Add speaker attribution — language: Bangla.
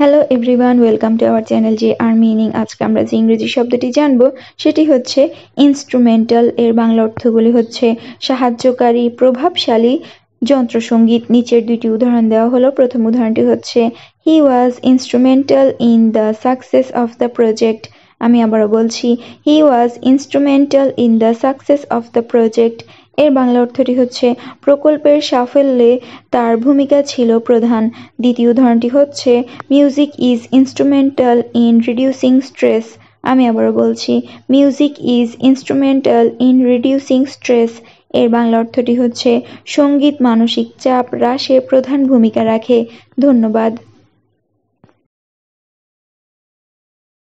Speaker 1: hello everyone welcome to our channel যে আর মিনিং আজকে আমরা যে ইংরেজি শব্দটি জানব সেটি হচ্ছে ইনস্ট্রুমেন্টাল এর বাংলা অর্থগুলি হচ্ছে সাহায্যকারী প্রভাবশালী যন্ত্রসঙ্গীত নিচের দুইটি উদাহরণ দেওয়া হলো প্রথম উদাহরণটি হচ্ছে he was instrumental in the success of the project আমি আবারও বলছি he was instrumental in the success of the project এর বাংলা অর্থটি হচ্ছে প্রকল্পের সাফল্যে তার ভূমিকা ছিল প্রধান দ্বিতীয় উদাহরণটি হচ্ছে music is instrumental in reducing stress আমি আবারও বলছি music is instrumental in reducing stress এর বাংলা অর্থটি হচ্ছে সঙ্গীত মানসিক চাপ হ্রাসে প্রধান ভূমিকা রাখে ধন্যবাদ